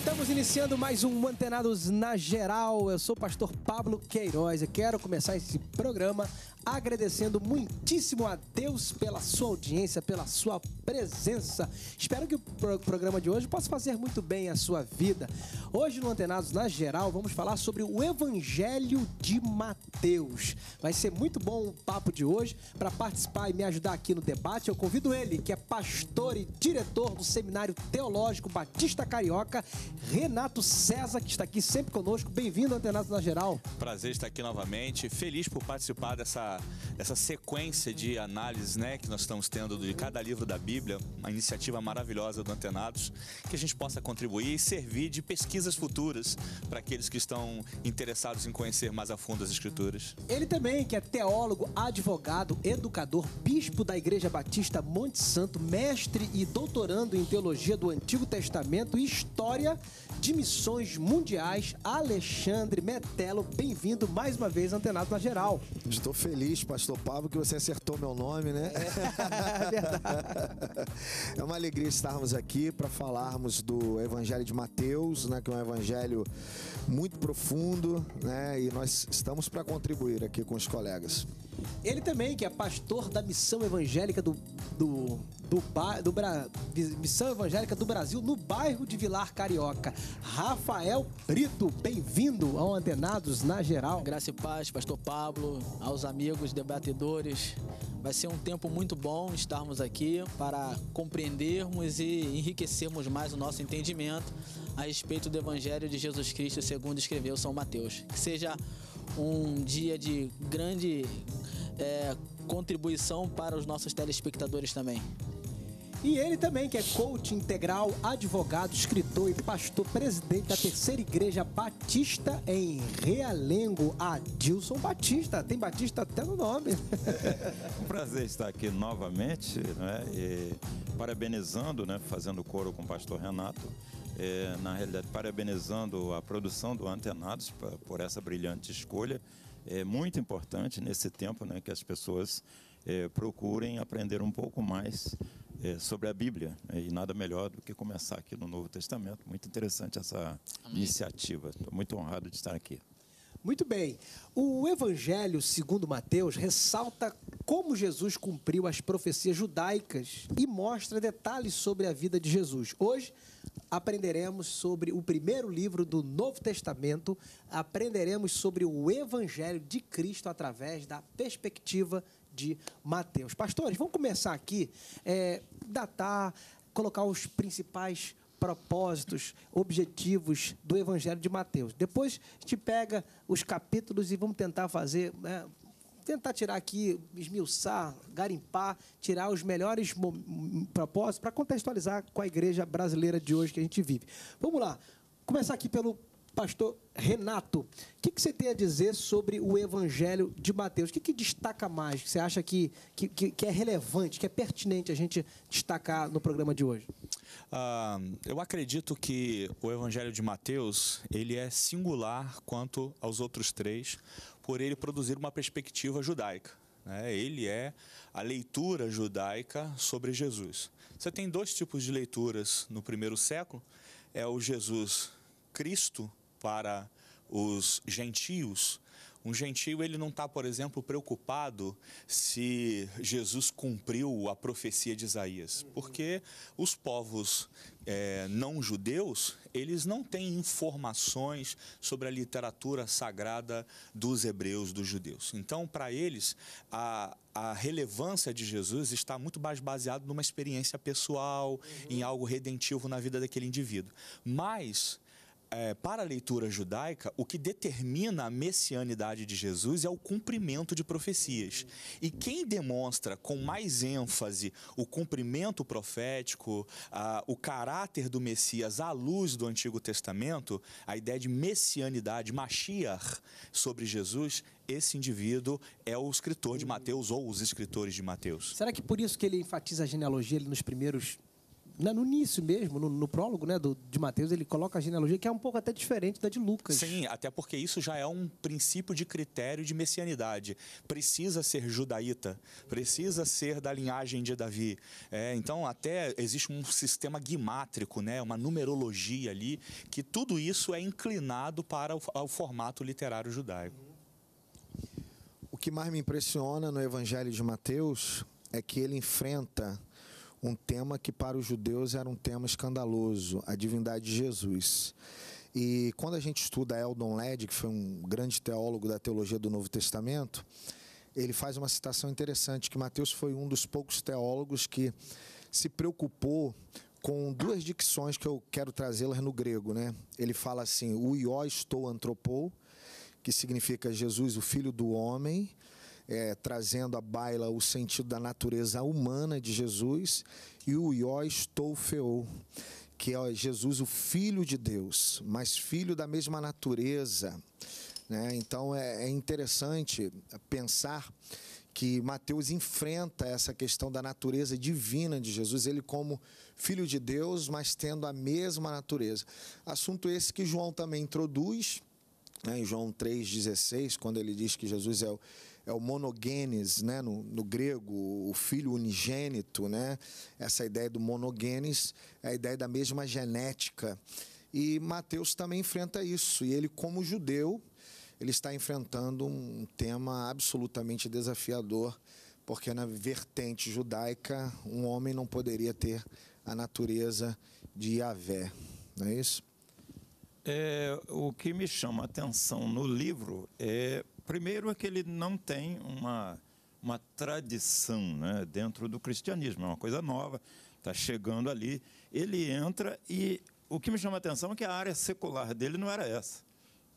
Estamos iniciando mais um Antenados na Geral. Eu sou o pastor Pablo Queiroz e quero começar esse programa agradecendo muitíssimo a Deus pela sua audiência, pela sua presença. Espero que o programa de hoje possa fazer muito bem a sua vida. Hoje no Antenados na Geral vamos falar sobre o Evangelho de Mateus. Vai ser muito bom o papo de hoje. Para participar e me ajudar aqui no debate, eu convido ele, que é pastor e diretor do Seminário Teológico Batista Carioca, Renato César, que está aqui sempre conosco. Bem-vindo ao Antenados na Geral. Prazer estar aqui novamente. Feliz por participar dessa essa sequência de análises né, que nós estamos tendo de cada livro da Bíblia, uma iniciativa maravilhosa do Antenados, que a gente possa contribuir e servir de pesquisas futuras para aqueles que estão interessados em conhecer mais a fundo as Escrituras. Ele também, que é teólogo, advogado, educador, bispo da Igreja Batista Monte Santo, mestre e doutorando em teologia do Antigo Testamento e história de missões mundiais, Alexandre Metello, bem-vindo mais uma vez, Antenados na Geral. Estou feliz feliz, pastor Pablo, que você acertou meu nome, né? É, é É uma alegria estarmos aqui para falarmos do Evangelho de Mateus, né, que é um evangelho muito profundo, né? E nós estamos para contribuir aqui com os colegas. Ele também, que é pastor da missão evangélica do. do. do, ba, do missão evangélica do Brasil no bairro de Vilar Carioca. Rafael Brito, bem-vindo ao Antenados na Geral. Graça e paz, pastor Pablo, aos amigos debatedores. Vai ser um tempo muito bom estarmos aqui para compreendermos e enriquecermos mais o nosso entendimento a respeito do Evangelho de Jesus Cristo, segundo escreveu São Mateus. Que seja um dia de grande é, contribuição para os nossos telespectadores também. E ele também, que é coach integral, advogado, escritor e pastor, presidente da Terceira Igreja Batista em Realengo, Adilson Batista. Tem Batista até no nome. É um prazer estar aqui novamente, né? E parabenizando, né? Fazendo coro com o pastor Renato é, na realidade, parabenizando a produção do Antenados pra, por essa brilhante escolha. É muito importante nesse tempo né, que as pessoas é, procurem aprender um pouco mais é, sobre a Bíblia. Né, e nada melhor do que começar aqui no Novo Testamento. Muito interessante essa Amém. iniciativa. Estou muito honrado de estar aqui. Muito bem. O Evangelho segundo Mateus ressalta como Jesus cumpriu as profecias judaicas e mostra detalhes sobre a vida de Jesus. Hoje, aprenderemos sobre o primeiro livro do Novo Testamento, aprenderemos sobre o Evangelho de Cristo através da perspectiva de Mateus. Pastores, vamos começar aqui, é, datar, colocar os principais propósitos, objetivos do Evangelho de Mateus. Depois a gente pega os capítulos e vamos tentar fazer né, tentar tirar aqui, esmiuçar, garimpar, tirar os melhores propósitos para contextualizar com a igreja brasileira de hoje que a gente vive. Vamos lá. Começar aqui pelo pastor Renato. O que, que, você tem a dizer sobre o evangelho de Mateus? O que, que destaca mais? Que você acha que, que, que, é relevante, que é pertinente a gente destacar no programa de hoje? Uh, eu acredito que o evangelho de Mateus ele é singular quanto aos outros três, por ele produzir uma perspectiva judaica. Né? Ele é a leitura judaica sobre Jesus. Você tem dois tipos de leituras no primeiro século: é o Jesus Cristo para os gentios. Um gentio ele não está, por exemplo, preocupado se Jesus cumpriu a profecia de Isaías, porque os povos é, não judeus, eles não têm informações sobre a literatura sagrada dos hebreus, dos judeus. Então, para eles, a, a relevância de Jesus está muito mais baseada numa experiência pessoal, uhum. em algo redentivo na vida daquele indivíduo. Mas é, para a leitura judaica, o que determina a messianidade de Jesus é o cumprimento de profecias. E quem demonstra com mais ênfase o cumprimento profético, a, o caráter do Messias à luz do Antigo Testamento, a ideia de messianidade, Mashiach, sobre Jesus, esse indivíduo é o escritor de Mateus ou os escritores de Mateus. Será que por isso que ele enfatiza a genealogia nos primeiros né, no início mesmo, no, no prólogo né, do, de Mateus, ele coloca a genealogia que é um pouco até diferente da de Lucas. Sim, até porque isso já é um princípio de critério de messianidade. Precisa ser judaíta, precisa ser da linhagem de Davi. É, então, até existe um sistema guimátrico, né, uma numerologia ali, que tudo isso é inclinado para o, ao formato literário judaico. O que mais me impressiona no Evangelho de Mateus é que ele enfrenta um tema que para os judeus era um tema escandaloso, a divindade de Jesus. E quando a gente estuda Eldon Led, que foi um grande teólogo da teologia do Novo Testamento, ele faz uma citação interessante que Mateus foi um dos poucos teólogos que se preocupou com duas dicções que eu quero trazê-las no grego, né? Ele fala assim: "O ió estou antropou", que significa Jesus, o filho do homem, é, trazendo à baila o sentido da natureza humana de Jesus, e o Iós Toufeou, que é Jesus o Filho de Deus, mas filho da mesma natureza. Né? Então é, é interessante pensar que Mateus enfrenta essa questão da natureza divina de Jesus, ele como filho de Deus, mas tendo a mesma natureza. Assunto esse que João também introduz, né? em João 3,16, quando ele diz que Jesus é o é o monogenes, né, no, no, grego, o filho unigênito, né? Essa ideia do monogenes é a ideia da mesma genética. E Mateus também enfrenta isso, e ele como judeu, ele está enfrentando um tema absolutamente desafiador, porque na vertente judaica, um homem não poderia ter a natureza de Yahvé, não é isso? É, o que me chama a atenção no livro é primeiro é que ele não tem uma, uma tradição né, dentro do cristianismo, é uma coisa nova, está chegando ali. Ele entra e o que me chama a atenção é que a área secular dele não era essa.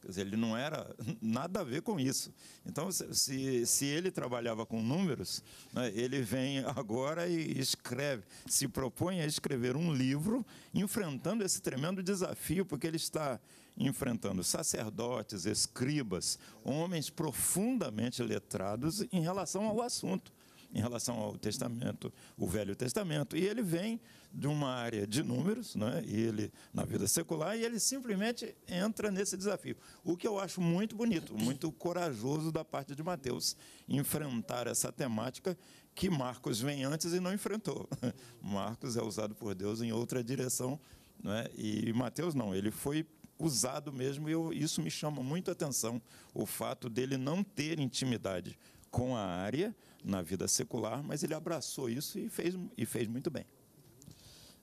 Quer dizer, ele não era nada a ver com isso. Então, se, se ele trabalhava com números, né, ele vem agora e escreve, se propõe a escrever um livro enfrentando esse tremendo desafio, porque ele está enfrentando sacerdotes, escribas, homens profundamente letrados em relação ao assunto, em relação ao Testamento, o Velho Testamento. E ele vem de uma área de números, né? ele na vida secular, e ele simplesmente entra nesse desafio. O que eu acho muito bonito, muito corajoso da parte de Mateus, enfrentar essa temática que Marcos vem antes e não enfrentou. Marcos é usado por Deus em outra direção, né? e Mateus não, ele foi usado mesmo. Eu, isso me chama muito atenção, o fato dele não ter intimidade com a área na vida secular, mas ele abraçou isso e fez, e fez muito bem.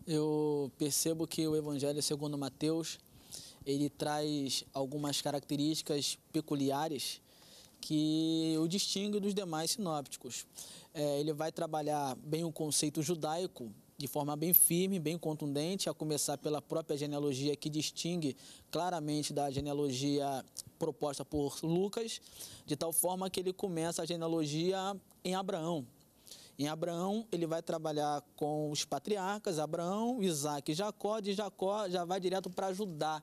Eu percebo que o Evangelho segundo Mateus, ele traz algumas características peculiares que o distingue dos demais sinópticos. É, ele vai trabalhar bem o conceito judaico de forma bem firme, bem contundente, a começar pela própria genealogia que distingue claramente da genealogia proposta por Lucas, de tal forma que ele começa a genealogia em Abraão. Em Abraão, ele vai trabalhar com os patriarcas, Abraão, Isaac e Jacó, de Jacó já vai direto para Judá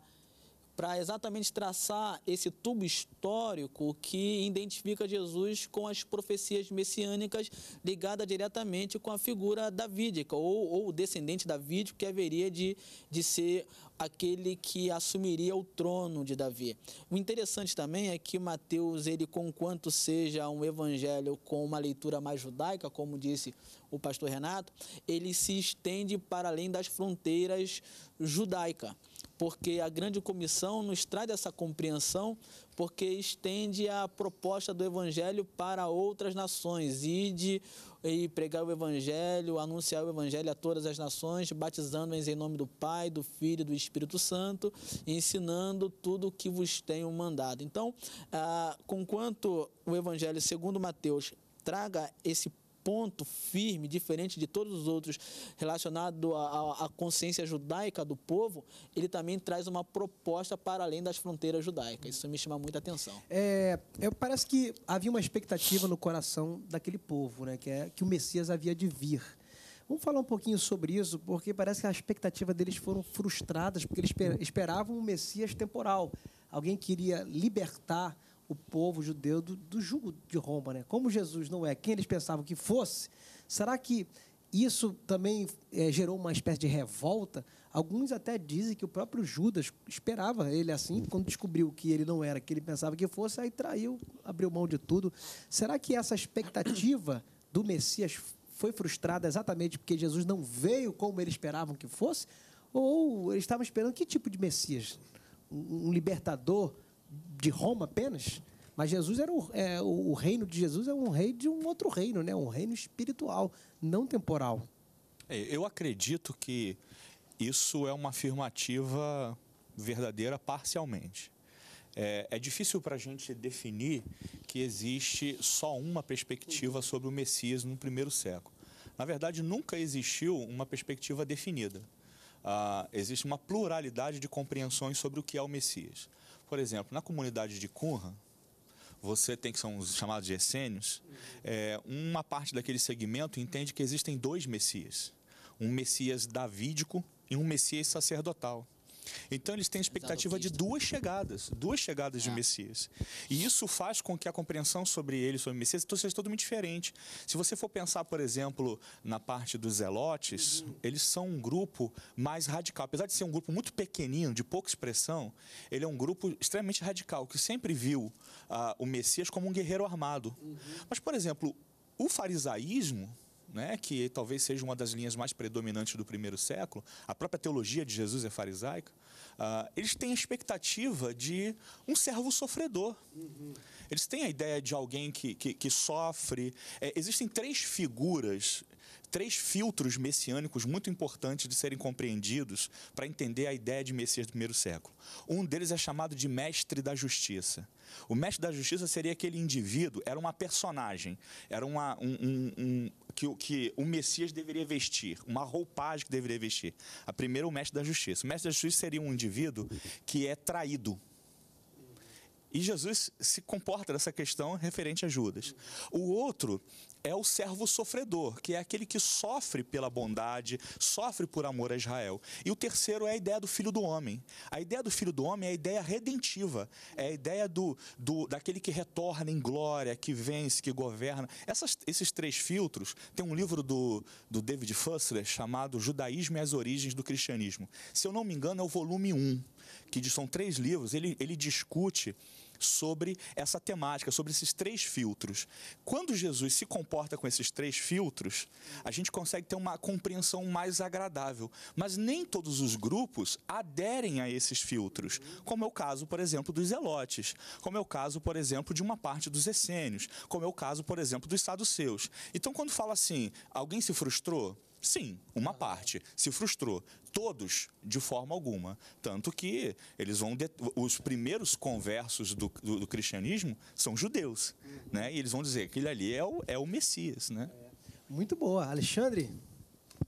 para exatamente traçar esse tubo histórico que identifica Jesus com as profecias messiânicas ligada diretamente com a figura davídica, ou, ou o descendente davídico que haveria de, de ser aquele que assumiria o trono de Davi. O interessante também é que Mateus, ele conquanto seja um evangelho com uma leitura mais judaica, como disse o pastor Renato, ele se estende para além das fronteiras judaica porque a grande comissão nos traz essa compreensão, porque estende a proposta do Evangelho para outras nações, ide e pregar o Evangelho, anunciar o Evangelho a todas as nações, batizando-as em nome do Pai, do Filho e do Espírito Santo, ensinando tudo o que vos tenho mandado. Então, ah, conquanto o Evangelho segundo Mateus traga esse ponto firme, diferente de todos os outros, relacionado à, consciência judaica do povo, ele também traz uma proposta para além das fronteiras judaicas. Isso me chama muita atenção. É, é, parece que havia uma expectativa no coração daquele povo, né, que, é, que o Messias havia de vir. Vamos falar um pouquinho sobre isso, porque parece que a expectativa deles foram frustradas, porque eles esperavam um Messias temporal, alguém que iria libertar o povo judeu do, do jugo de Roma, né? Como Jesus não é quem eles pensavam que fosse, será que isso também é, gerou uma espécie de revolta? Alguns até dizem que o próprio Judas esperava ele assim, quando descobriu que ele não era quem ele pensava que fosse, aí traiu, abriu mão de tudo. Será que essa expectativa do Messias foi frustrada exatamente porque Jesus não veio como eles esperavam que fosse? Ou eles estavam esperando que tipo de Messias? Um, um libertador? de Roma apenas. Mas Jesus era o, é, o reino de Jesus é um rei de um outro reino, né? um reino espiritual, não temporal. É, eu acredito que isso é uma afirmativa verdadeira parcialmente. É, é difícil para a gente definir que existe só uma perspectiva sobre o Messias no primeiro século. Na verdade, nunca existiu uma perspectiva definida. Ah, existe uma pluralidade de compreensões sobre o que é o Messias. Por exemplo, na comunidade de Curra, você tem que são os chamados de essênios, uhum. é, uma parte daquele segmento entende que existem dois messias, um messias davídico e um messias sacerdotal. Então eles têm a expectativa de duas chegadas, duas chegadas de é. Messias. E isso faz com que a compreensão sobre ele, sobre Messias, então seja totalmente diferente. Se você for pensar, por exemplo, na parte dos zelotes, uhum. eles são um grupo mais radical. Apesar de ser um grupo muito pequenino, de pouca expressão, ele é um grupo extremamente radical, que sempre viu uh, o Messias como um guerreiro armado. Uhum. Mas, por exemplo, o farisaísmo né, que talvez seja uma das linhas mais predominantes do primeiro século, a própria teologia de Jesus é farisaica, uh, eles têm a expectativa de um servo sofredor. Uhum. Eles têm a ideia de alguém que, que, que sofre. É, existem três figuras três filtros messiânicos muito importantes de serem compreendidos para entender a ideia de Messias do primeiro século. Um deles é chamado de mestre da justiça. O mestre da justiça seria aquele indivíduo, era uma personagem, era uma, um, um, um que, que o Messias deveria vestir, uma roupagem que deveria vestir. A primeira, o mestre da justiça. O mestre da justiça seria um indivíduo que é traído. E Jesus se comporta nessa questão referente a Judas. O outro é o servo sofredor, que é aquele que sofre pela bondade, sofre por amor a Israel. E o terceiro é a ideia do filho do homem. A ideia do filho do homem é a ideia redentiva, é a ideia do, do daquele que retorna em glória, que vence, que governa. Essas, esses três filtros, tem um livro do, do David Fussler chamado Judaísmo e as Origens do Cristianismo. Se eu não me engano, é o volume 1, que são três livros, ele, ele discute sobre essa temática, sobre esses três filtros. Quando Jesus se comporta com esses três filtros, a gente consegue ter uma compreensão mais agradável. Mas nem todos os grupos aderem a esses filtros, como é o caso, por exemplo, dos elotes. como é o caso, por exemplo, de uma parte dos essênios, como é o caso, por exemplo, dos saduceus. Então, quando fala assim, alguém se frustrou? Sim, uma ah. parte se frustrou, todos de forma alguma, tanto que eles vão os primeiros conversos do, do, do cristianismo são judeus, uhum. né? E eles vão dizer que ele ali é o, é o Messias, né? É. Muito boa, Alexandre.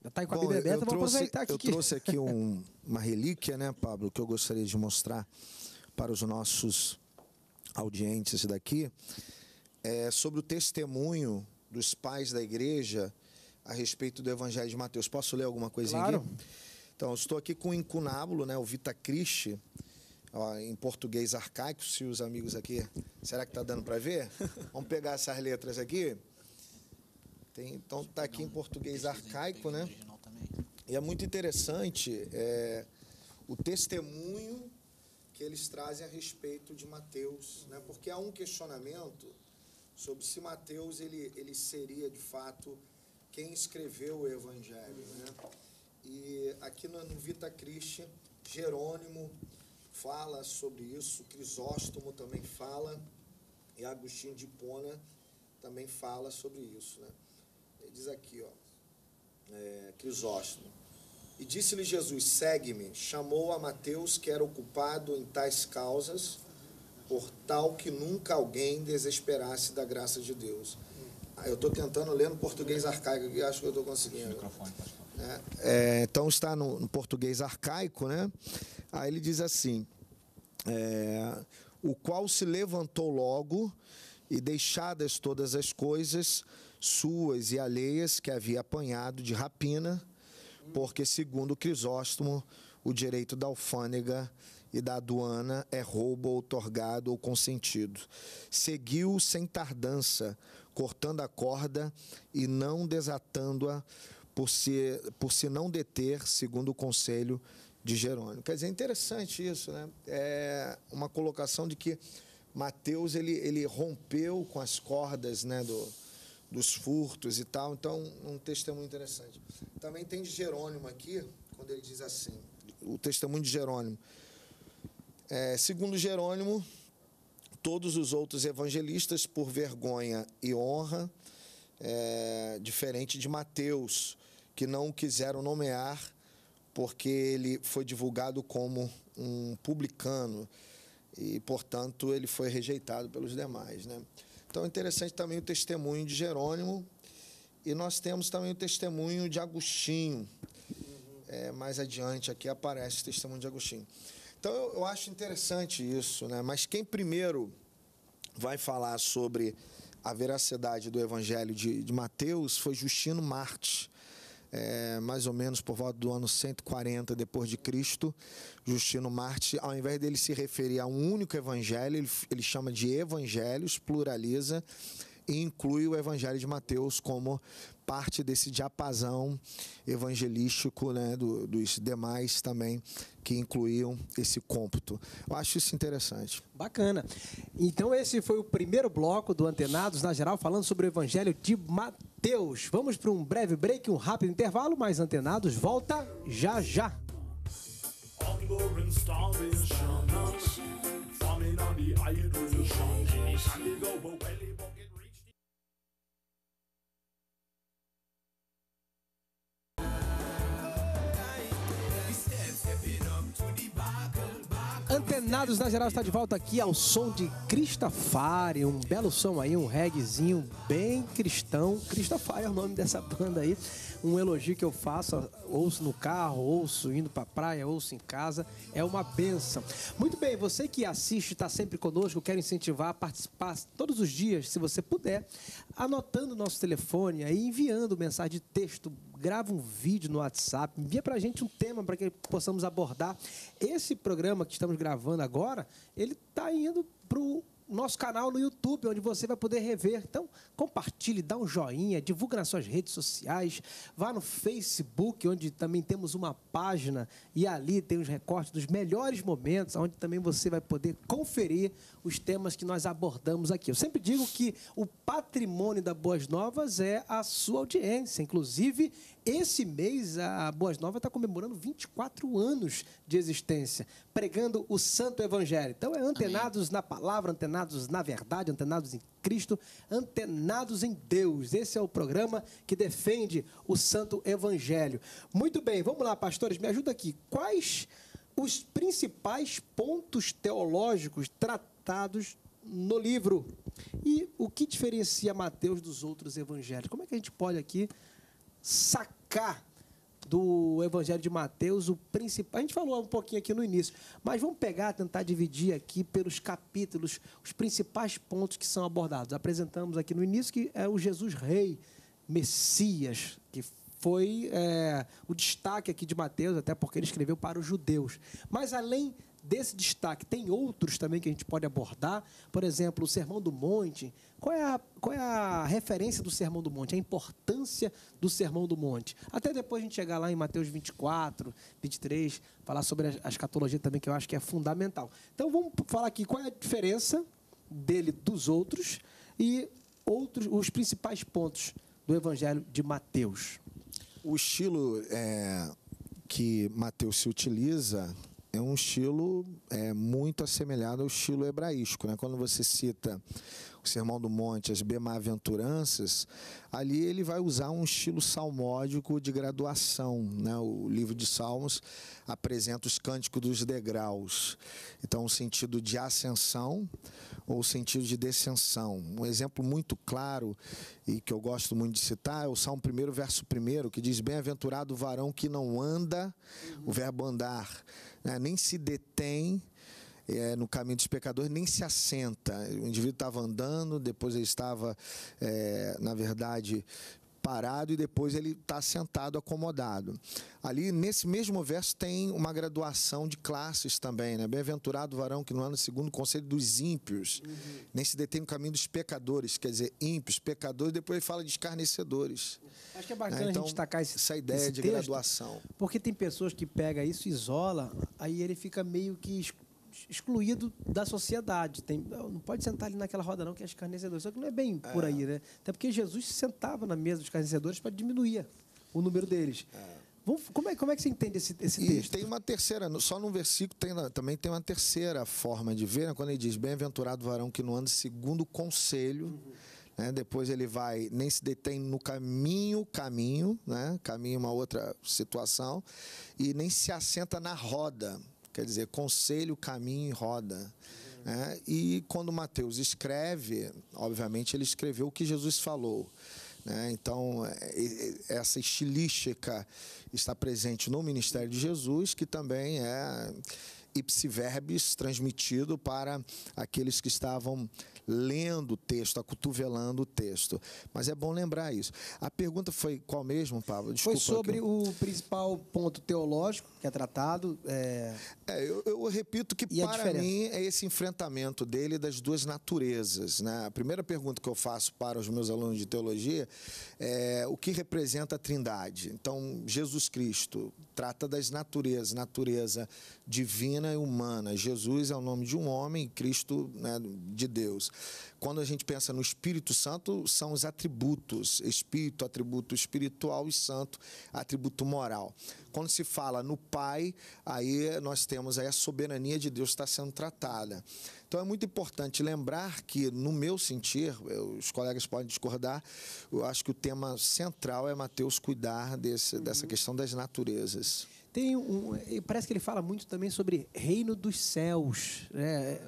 Já tá com a Bom, Bíblia aberta, vamos aproveitar aqui. Eu trouxe aqui um, uma relíquia, né, Pablo, que eu gostaria de mostrar para os nossos audientes daqui, é sobre o testemunho dos pais da igreja a respeito do Evangelho de Mateus. Posso ler alguma coisinha claro. aqui? Então, estou aqui com o incunábulo, né, o Vita Christi, ó, em português arcaico, se os amigos aqui... Será que está dando para ver? Vamos pegar essas letras aqui. Tem, então, está aqui em português arcaico, né? E é muito interessante é, o testemunho que eles trazem a respeito de Mateus, né? porque há um questionamento sobre se Mateus ele, ele seria de fato quem escreveu o Evangelho. Né? E aqui no Vita Christi, Jerônimo fala sobre isso, Crisóstomo também fala, e Agostinho de Pona também fala sobre isso. Né? Ele diz aqui, ó, é, Crisóstomo. E disse-lhe Jesus: Segue-me. Chamou a Mateus, que era ocupado em tais causas, por tal que nunca alguém desesperasse da graça de Deus. Ah, eu estou tentando ler no português arcaico, que acho que eu estou conseguindo. É, é, então está no, no, português arcaico, né? Aí ele diz assim: é, o qual se levantou logo e deixadas todas as coisas suas e alheias que havia apanhado de rapina, porque segundo Crisóstomo o direito da alfândega e da aduana é roubo outorgado ou consentido. Seguiu sem tardança, cortando a corda e não desatando-a por se, por se não deter, segundo o conselho de Jerônimo. Quer dizer, é interessante isso, né? É uma colocação de que Mateus ele, ele rompeu com as cordas, né, do, dos furtos e tal. Então, um testemunho interessante. Também tem de Jerônimo aqui, quando ele diz assim, o testemunho de Jerônimo. É, segundo Jerônimo, todos os outros evangelistas, por vergonha e honra, é, diferente de Mateus, que não quiseram nomear porque ele foi divulgado como um publicano e, portanto, ele foi rejeitado pelos demais. Né? Então, interessante também o testemunho de Jerônimo e nós temos também o testemunho de Agostinho. É, mais adiante aqui aparece o testemunho de Agostinho. Então eu, acho interessante isso, né? Mas quem primeiro vai falar sobre a veracidade do Evangelho de, de Mateus foi Justino Marte. É, mais ou menos por volta do ano 140 depois de Cristo, Justino Marte, ao invés dele se referir a um único evangelho, ele, ele chama de evangelhos, pluraliza e inclui o evangelho de Mateus como parte desse diapasão evangelístico né, do, dos demais também que incluíam esse cômputo. Eu acho isso interessante. Bacana. Então esse foi o primeiro bloco do Antenados na Geral, falando sobre o Evangelho de Mateus. Vamos para um breve break, um rápido intervalo, mas Antenados volta já já. Reinados da Geral está de volta aqui ao som de Cristafari, um belo som aí, um reggaezinho bem cristão. Cristafari é o nome dessa banda aí. Um elogio que eu faço, ouço no carro, ouço indo para praia, ouço em casa, é uma benção. Muito bem, você que assiste, está sempre conosco, quero incentivar a participar todos os dias, se você puder, anotando o nosso telefone aí, enviando mensagem de texto grava um vídeo no WhatsApp, envia para a gente um tema para que possamos abordar. Esse programa que estamos gravando agora, ele está indo para o nosso canal no YouTube, onde você vai poder rever. Então, compartilhe, dá um joinha, divulga nas suas redes sociais, vá no Facebook, onde também temos uma página e ali tem os recortes dos melhores momentos, onde também você vai poder conferir os temas que nós abordamos aqui. Eu sempre digo que o patrimônio da Boas Novas é a sua audiência, inclusive esse mês, a Boas Novas está comemorando 24 anos de existência, pregando o Santo Evangelho. Então, é antenados Amém. na palavra, antenados na verdade, antenados em Cristo, antenados em Deus. Esse é o programa que defende o Santo Evangelho. Muito bem, vamos lá, pastores, me ajuda aqui. Quais os principais pontos teológicos tratados no livro? E o que diferencia Mateus dos outros evangelhos? Como é que a gente pode aqui sacar? do Evangelho de Mateus, o principal. A gente falou um pouquinho aqui no início, mas vamos pegar, tentar dividir aqui pelos capítulos os principais pontos que são abordados. Apresentamos aqui no início que é o Jesus Rei, Messias, que foi é, o destaque aqui de Mateus, até porque ele escreveu para os judeus. Mas além desse destaque, tem outros também que a gente pode abordar, por exemplo, o Sermão do Monte. Qual é, a, qual é a referência do Sermão do Monte, a importância do Sermão do Monte? Até depois a gente chegar lá em Mateus 24, 23, falar sobre a escatologia também, que eu acho que é fundamental. Então vamos falar aqui qual é a diferença dele dos outros e outros os principais pontos do Evangelho de Mateus. O estilo é, que Mateus se utiliza é um estilo é, muito assemelhado ao estilo hebraísco. Né? Quando você cita o Sermão do Monte, as bem-aventuranças, ali ele vai usar um estilo salmódico de graduação. Né? O livro de Salmos apresenta os cânticos dos degraus. Então, o um sentido de ascensão ou o um sentido de descensão. Um exemplo muito claro e que eu gosto muito de citar é o Salmo 1, verso 1, que diz: Bem-aventurado o varão que não anda, o verbo andar né? nem se detém é, no caminho dos pecadores, nem se assenta. O indivíduo estava andando, depois ele estava, é, na verdade, parado e depois ele está sentado, acomodado. Ali, nesse mesmo verso, tem uma graduação de classes também, né? Bem-aventurado o varão que não anda segundo o conselho dos ímpios, uhum. nem se detém no caminho dos pecadores, quer dizer, ímpios, pecadores, depois ele fala de escarnecedores. Acho que é bacana né? então, a gente então, destacar esse, essa ideia esse de texto, graduação. Porque tem pessoas que pegam isso, isola, aí ele fica meio que excluído da sociedade. Tem, não pode sentar ali naquela roda, não, que é escarnecedor. Só que não é bem é. por aí, né? Até porque Jesus sentava na mesa dos escarnecedores para diminuir o número deles. É. Vamos, como, é, como é que você entende esse, esse texto? tem uma terceira, só num versículo tem, também tem uma terceira forma de ver, né? quando ele diz: Bem-aventurado varão que não anda segundo o conselho. Uhum. Né? Depois ele vai, nem se detém no caminho, caminho, né? caminho é uma outra situação, e nem se assenta na roda quer dizer, conselho, caminho e roda. É, e quando Mateus escreve, obviamente ele escreveu o que Jesus falou. Né? Então, é, é, essa estilística está presente no ministério de Jesus, que também é ipsi verbis transmitido para aqueles que estavam lendo o texto, acotovelando o texto. Mas é bom lembrar isso. A pergunta foi qual mesmo, Pablo? Desculpa, foi sobre eu... o principal ponto teológico que é tratado. É... É, eu, eu, repito que e para mim é esse enfrentamento dele das duas naturezas. Né? A primeira pergunta que eu faço para os meus alunos de teologia é o que representa a trindade? Então, Jesus Cristo, trata das naturezas, natureza divina e humana. Jesus é o nome de um homem, Cristo né, de Deus. Quando a gente pensa no Espírito Santo, são os atributos: Espírito, atributo espiritual e Santo, atributo moral. Quando se fala no Pai, aí nós temos aí a soberania de Deus está sendo tratada. Então é muito importante lembrar que, no meu sentir, eu, os colegas podem discordar, eu acho que o tema central é Mateus cuidar desse, uhum. dessa questão das naturezas. Tem um, parece que ele fala muito também sobre reino dos céus. Né?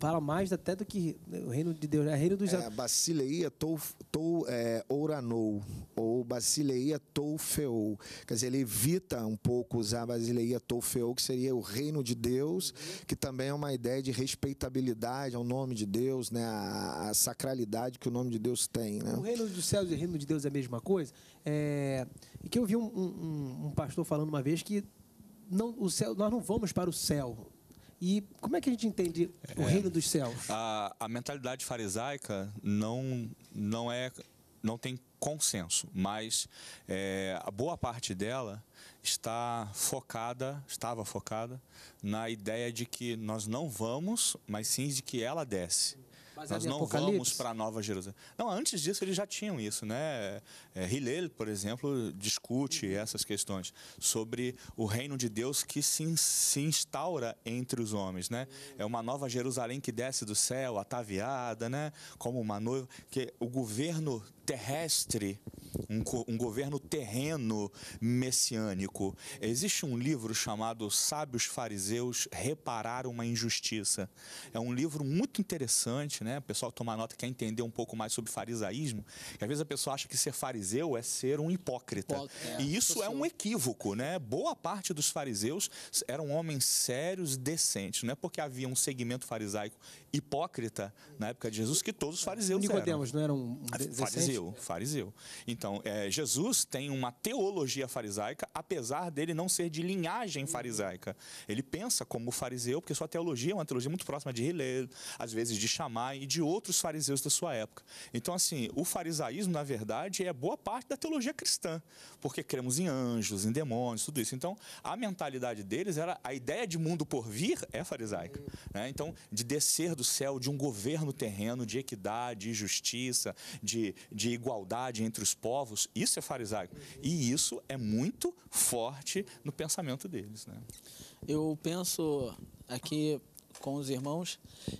Fala mais até do que né, o reino de Deus, né? reino dos É, basileia tou, tou é, ouranou, ou basileia toufeou. Quer dizer, ele evita um pouco usar basileia toufeou, que seria o reino de Deus, que também é uma ideia de respeitabilidade ao nome de Deus, né? a, a sacralidade que o nome de Deus tem. Né? O reino dos céus e o reino de Deus é a mesma coisa? É, e que eu vi um, um, um, pastor falando uma vez que não, o céu, nós não vamos para o céu. E como é que a gente entende o é, reino dos céus? A, a mentalidade farisaica não, não é não tem consenso, mas é, a boa parte dela está focada, estava focada na ideia de que nós não vamos, mas sim de que ela desce. É Nós não vamos para a Nova Jerusalém. Não, antes disso eles já tinham isso, né? É, Hillel, por exemplo, discute uhum. essas questões sobre o reino de Deus que se, se instaura entre os homens, né? É uma Nova Jerusalém que desce do céu, ataviada, né? Como uma noiva que o governo terrestre, um, um, governo terreno messiânico. Existe um livro chamado Sábios Fariseus reparar uma Injustiça. É um livro muito interessante, né? O pessoal toma nota quer entender um pouco mais sobre farisaísmo. às vezes a pessoa acha que ser fariseu é ser um hipócrita. É, e isso é um equívoco, né? Boa parte dos fariseus eram homens sérios e decentes. Não é porque havia um segmento farisaico hipócrita na época de Jesus que todos os fariseus Nicodemos, eram. não era um fariseu fariseu, fariseu. Então, é, Jesus tem uma teologia farisaica, apesar dele não ser de linhagem farisaica. Ele pensa como fariseu, porque sua teologia é uma teologia muito próxima de Hillel, às vezes de Shammai e de outros fariseus da sua época. Então, assim, o farisaísmo, na verdade, é boa parte da teologia cristã, porque cremos em anjos, em demônios, tudo isso. Então, a mentalidade deles era a ideia de mundo por vir é farisaica. Né? Então, de descer do céu, de um governo terreno, de equidade, de justiça, de, de igualdade entre os povos, isso é farisaico. E isso é muito forte no pensamento deles. Né? Eu penso aqui com os irmãos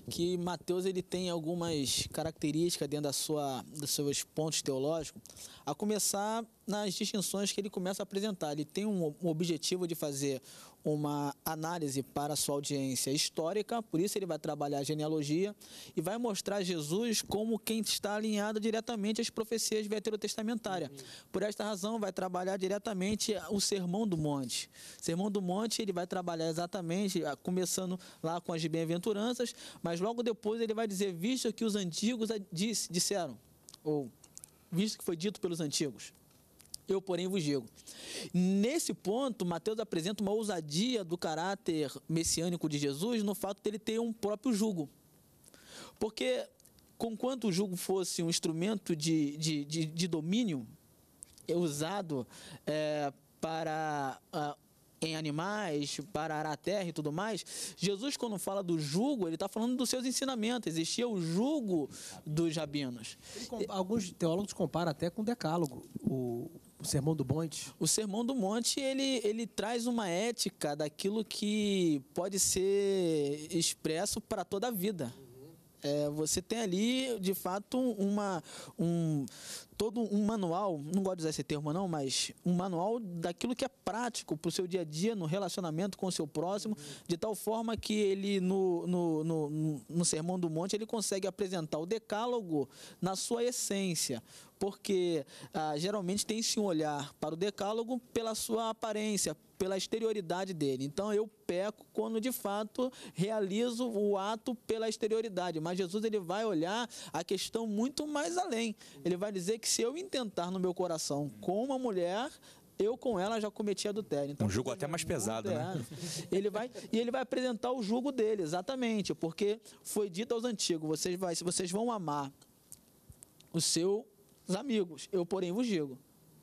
que Mateus ele tem algumas características dentro da sua dos seus pontos teológicos a começar nas distinções que ele começa a apresentar ele tem um objetivo de fazer uma análise para sua audiência histórica, por isso ele vai trabalhar a genealogia e vai mostrar Jesus como quem está alinhado diretamente às profecias veterotestamentárias. Por esta razão, vai trabalhar diretamente o Sermão do Monte. O Sermão do Monte, ele vai trabalhar exatamente, ah, começando lá com as bem-aventuranças, mas logo depois ele vai dizer, visto que os antigos ah, disseram, ou visto que foi dito pelos antigos eu, porém, vos digo. Nesse ponto, Mateus apresenta uma ousadia do caráter messiânico de Jesus no fato de ele ter um próprio jugo. Porque, conquanto o jugo fosse um instrumento de, de, de, de domínio é usado é, para. A, ah, em animais, para arar a terra e tudo mais, Jesus, quando fala do jugo, ele está falando dos seus ensinamentos. Existia o jugo dos rabinos. Alguns teólogos comparam até com o decálogo, o, o Sermão do Monte? O Sermão do Monte, ele, ele traz uma ética daquilo que pode ser expresso para toda a vida. É, você tem ali, de fato, uma, um, todo um manual, não gosto de usar esse termo não, mas um manual daquilo que é prático para o seu dia a dia, no relacionamento com o seu próximo, de tal forma que ele, no, no, no, no Sermão do Monte, ele consegue apresentar o decálogo na sua essência, porque ah, geralmente tem-se um olhar para o decálogo pela sua aparência, pela exterioridade dele. Então eu peco quando de fato realizo o ato pela exterioridade, mas Jesus ele vai olhar a questão muito mais além. Ele vai dizer que se eu intentar no meu coração com uma mulher, eu com ela já cometi adultério. Então, um julgo até mais pesado, né? Ele vai, e ele vai apresentar o julgo dele, exatamente, porque foi dito aos antigos, vocês, vai, vocês vão amar os seus amigos, eu porém vos digo,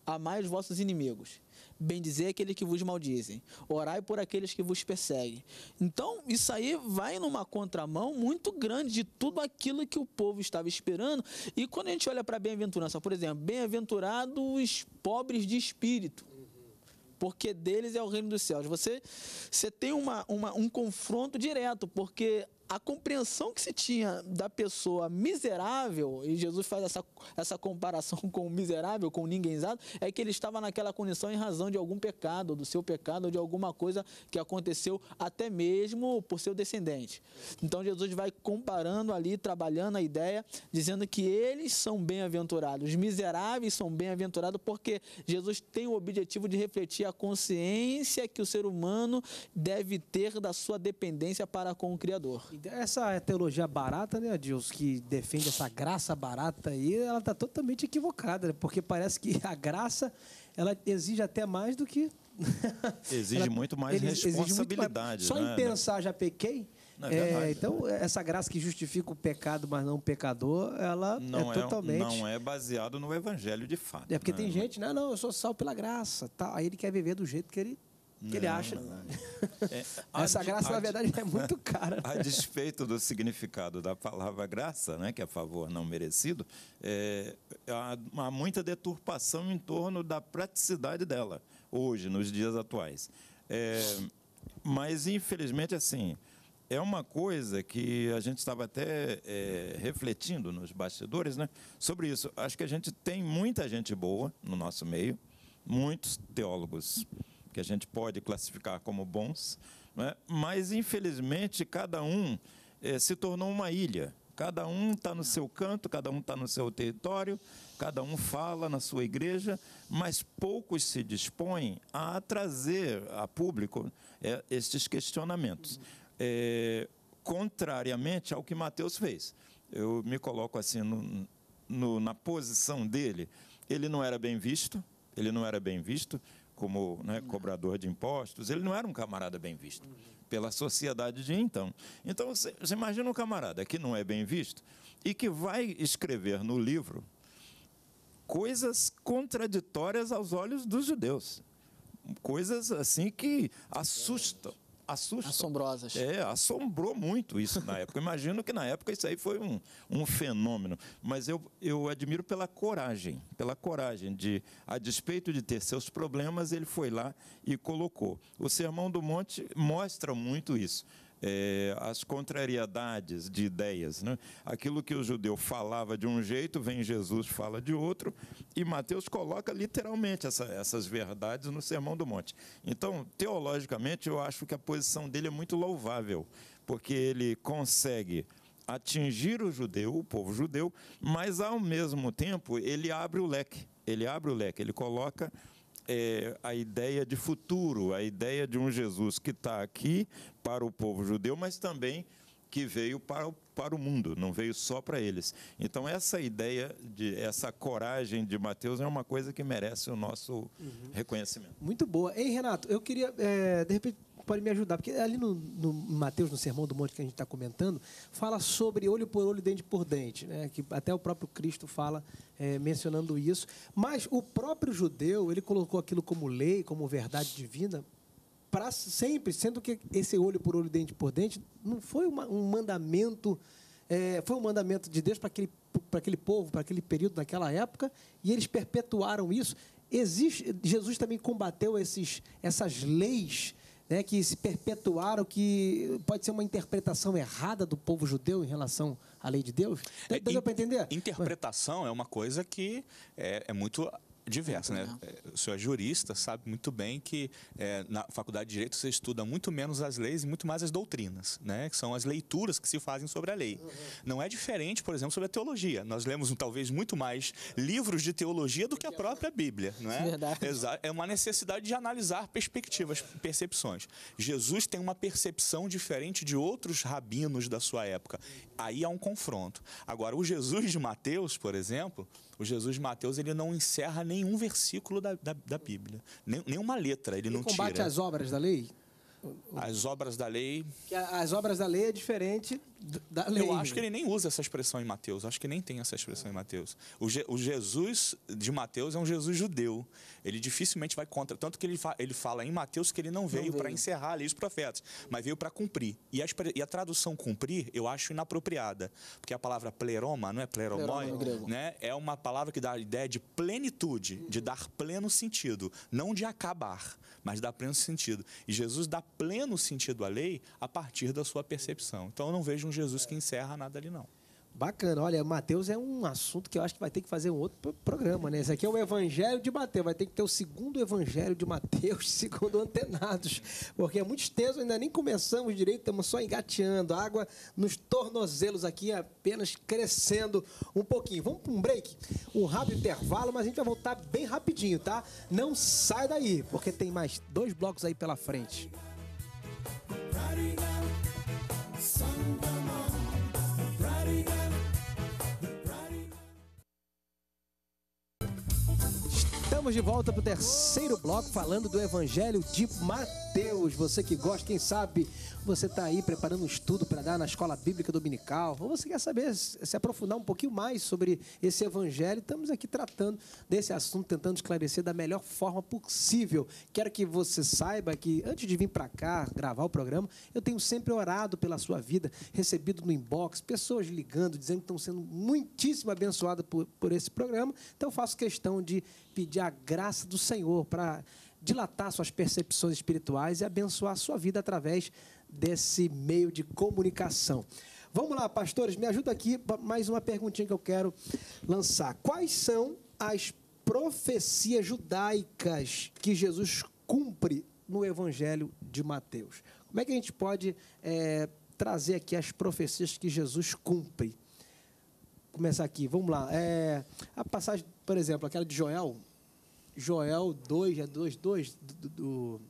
amai os vossos inimigos bendizer é aquele que vos maldizem, orai por aqueles que vos perseguem. Então, isso aí vai numa contramão muito grande de tudo aquilo que o povo estava esperando. E quando a gente olha para a bem-aventurança, por exemplo, bem-aventurados pobres de espírito. Porque deles é o reino dos céus. Você, você tem uma, uma um confronto direto, porque a compreensão que se tinha da pessoa miserável, e Jesus faz essa, essa comparação com o miserável, com o ninguémzado, é que ele estava naquela condição em razão de algum pecado, do seu pecado, ou de alguma coisa que aconteceu até mesmo por seu descendente. Então Jesus vai comparando ali, trabalhando a ideia, dizendo que eles são bem-aventurados, os miseráveis são bem-aventurados, porque Jesus tem o objetivo de refletir a consciência que o ser humano deve ter da sua dependência para com o Criador. Então, essa é teologia barata, né, Adilson, que defende essa graça barata aí, ela está totalmente equivocada, né? porque parece que a graça ela exige até mais do que. exige ela, muito mais responsabilidade. Muito mais. Só né? em né? pensar já pequei. É, é então, essa graça que justifica o pecado, mas não o pecador, ela é não é, totalmente. Não é baseado no evangelho de fato. É porque né? tem gente, não, não, eu sou salvo pela graça. Tá? Aí ele quer viver do jeito que ele que não, ele acha. Não. É, Essa graça, na verdade, é muito cara. A despeito do significado da palavra graça, né, que é favor não merecido, é, há, há muita deturpação em torno da praticidade dela, hoje, nos dias atuais. É, mas, infelizmente, assim, é uma coisa que a gente estava até é, refletindo nos bastidores né, sobre isso. Acho que a gente tem muita gente boa no nosso meio, muitos teólogos que a gente pode classificar como bons, né? mas infelizmente cada um eh, se tornou uma ilha. Cada um está no seu canto, cada um está no seu território, cada um fala na sua igreja, mas poucos se dispõem a trazer a público eh, estes questionamentos. Eh, contrariamente ao que Mateus fez. Eu me coloco assim no, no, na posição dele. Ele não era bem visto, ele não era bem visto, como né, cobrador de impostos, ele não era um camarada bem visto pela sociedade de então. Então você, você imagina um camarada que não é bem visto e que vai escrever no livro coisas contraditórias aos olhos dos judeus, coisas assim que assustam assustam. Assombrosas. É, assombrou muito isso na época. Imagino que na época isso aí foi um, um fenômeno. Mas eu, eu admiro pela coragem, pela coragem de, a despeito de ter seus problemas, ele foi lá e colocou. O Sermão do Monte mostra muito isso é, as contrariedades de ideias. Né? Aquilo que o judeu falava de um jeito, vem Jesus fala de outro, e Mateus coloca literalmente essa, essas verdades no Sermão do Monte. Então, teologicamente, eu acho que a posição dele é muito louvável, porque ele consegue atingir o judeu, o povo judeu, mas ao mesmo tempo ele abre o leque, ele abre o leque, ele coloca é, a ideia de futuro, a ideia de um Jesus que está aqui para o povo judeu, mas também que veio para o, para o mundo, não veio só para eles. Então, essa ideia, de essa coragem de Mateus é uma coisa que merece o nosso uhum. reconhecimento. Muito boa. Hein, Renato? Eu queria, é, de repente, pode me ajudar. Porque ali no, no Mateus, no Sermão do Monte que a gente está comentando, fala sobre olho por olho, dente por dente, né? que até o próprio Cristo fala é, mencionando isso. Mas o próprio judeu, ele colocou aquilo como lei, como verdade divina, para sempre, sendo que esse olho por olho, dente por dente, não foi uma, um mandamento, é, foi um mandamento de Deus para aquele, aquele povo, para aquele período, naquela época, e eles perpetuaram isso. Existe, Jesus também combateu esses, essas leis né, que se perpetuaram, que pode ser uma interpretação errada do povo judeu em relação à lei de Deus? Então, é, deu, é, para entender? Interpretação Mas... é uma coisa que é, é muito diversa, né? É, o senhor é jurista, sabe muito bem que é, na faculdade de Direito você estuda muito menos as leis e muito mais as doutrinas, né? Que são as leituras que se fazem sobre a lei. Uhum. Não é diferente, por exemplo, sobre a teologia. Nós lemos talvez muito mais livros de teologia do que a própria Bíblia, não é? Verdade. É uma necessidade de analisar perspectivas, percepções. Jesus tem uma percepção diferente de outros rabinos da sua época. Aí há um confronto. Agora, o Jesus de Mateus, por exemplo, o Jesus de Mateus ele não encerra nenhum versículo da, da, da Bíblia, nem, nenhuma letra ele, não combate tira. combate as obras da lei? As obras da lei. As obras da lei é diferente da lei. Eu acho né? que ele nem usa essa expressão em Mateus. Acho que nem tem essa expressão em Mateus. O, Je o Jesus de Mateus é um Jesus judeu. Ele dificilmente vai contra. Tanto que ele, fa ele fala em Mateus que ele não veio, veio. para encerrar ali os profetas, mas veio para cumprir. E a, e a, tradução cumprir eu acho inapropriada. Porque a palavra pleroma, não é pleromoi, né? é uma palavra que dá a ideia de plenitude, de dar pleno sentido. Não de acabar, mas dar pleno sentido. E Jesus dá pleno sentido à lei a partir da sua percepção. Então eu não vejo um Jesus que encerra nada ali, não. Bacana, olha, Mateus é um assunto que eu acho que vai ter que fazer um outro programa, né? Esse aqui é o Evangelho de Mateus, vai ter que ter o segundo Evangelho de Mateus, segundo Antenados, porque é muito extenso, ainda nem começamos direito, estamos só engateando, água nos tornozelos aqui apenas crescendo um pouquinho. Vamos para um break, um rápido intervalo, mas a gente vai voltar bem rapidinho, tá? Não sai daí, porque tem mais dois blocos aí pela frente. Estamos de volta para o terceiro bloco falando do Evangelho de Mateus. Você que gosta, quem sabe, você está aí preparando um estudo para dar na escola bíblica dominical, ou você quer saber se aprofundar um pouquinho mais sobre esse evangelho, estamos aqui tratando desse assunto, tentando esclarecer da melhor forma possível. Quero que você saiba que antes de vir para cá gravar o programa, eu tenho sempre orado pela sua vida, recebido no inbox pessoas ligando, dizendo que estão sendo muitíssimo abençoadas por, por esse programa. Então, faço questão de pedir a graça do Senhor para dilatar suas percepções espirituais e abençoar a sua vida através desse meio de comunicação. Vamos lá, pastores, me ajuda aqui mais uma perguntinha que eu quero lançar. Quais são as profecias judaicas que Jesus cumpre no Evangelho de Mateus? Como é que a gente pode é, trazer aqui as profecias que Jesus cumpre? Vou começar aqui, vamos lá. É, a passagem, por exemplo, aquela de Joel, Joel 2, é 2, 2 do, do,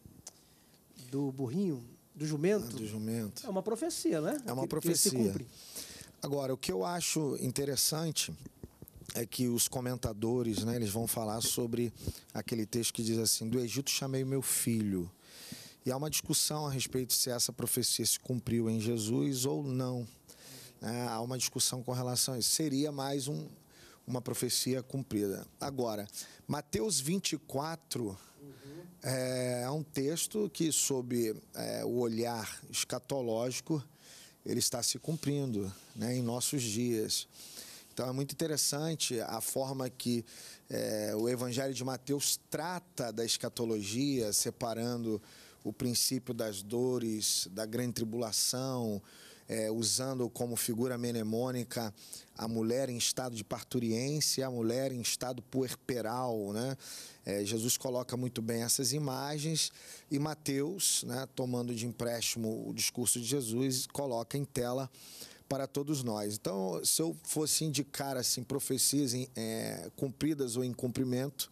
do burrinho, do jumento? Do jumento. É uma profecia, né? É uma que, profecia. Que se cumpre. Agora, o que eu acho interessante é que os comentadores, né, eles vão falar sobre aquele texto que diz assim: "Do Egito chamei meu filho". E há uma discussão a respeito se essa profecia se cumpriu em Jesus ou não. É, há uma discussão com relação a isso. Seria mais um, uma profecia cumprida. Agora, Mateus 24, uhum. É, é, um texto que, sob é, o olhar escatológico, ele está se cumprindo né, em nossos dias. Então é muito interessante a forma que é, o Evangelho de Mateus trata da escatologia, separando o princípio das dores, da grande tribulação, é, usando como figura mnemônica a mulher em estado de parturiência, a mulher em estado puerperal. Né? É, Jesus coloca muito bem essas imagens e Mateus, né, tomando de empréstimo o discurso de Jesus, coloca em tela para todos nós. Então, se eu fosse indicar assim profecias é, cumpridas ou em cumprimento,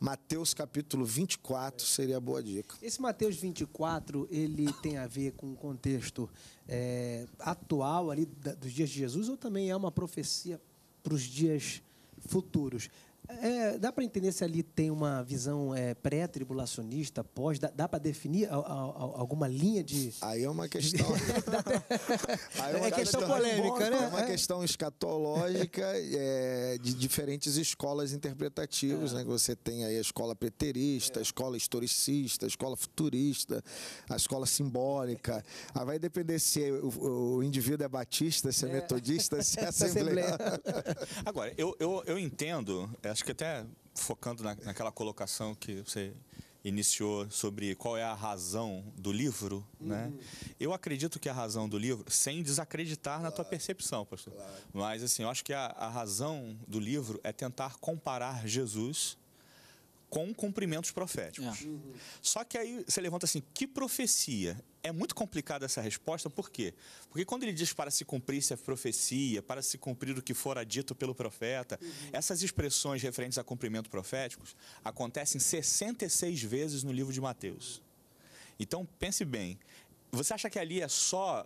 Mateus capítulo 24 seria a boa dica. Esse Mateus 24, ele tem a ver com o contexto é, atual ali da, dos dias de Jesus ou também é uma profecia para os dias futuros? É, dá para entender se ali tem uma visão é, pré-tribulacionista, pós? Dá, dá para definir a, a, a, alguma linha de. Aí é uma questão. é, uma é questão polêmica, né? É uma é. questão escatológica é, de diferentes escolas interpretativas, é. né? Você tem aí a escola preterista, a escola historicista, a escola futurista, a escola simbólica. Aí vai depender se o, o indivíduo é batista, se é, metodista, se é assembleia. Agora, eu, eu, eu entendo acho que até focando na, naquela colocação que você iniciou sobre qual é a razão do livro, uhum. né? Eu acredito que a razão do livro, sem desacreditar claro. na tua percepção, pastor. Claro. Mas assim, eu acho que a, a razão do livro é tentar comparar Jesus com cumprimentos proféticos. É. Uhum. Só que aí você levanta assim, que profecia? É muito complicada essa resposta, por quê? Porque quando ele diz para se cumprir-se a é profecia, para se cumprir o que fora dito pelo profeta, uhum. essas expressões referentes a cumprimento proféticos acontecem 66 vezes no livro de Mateus. Então, pense bem, você acha que ali é só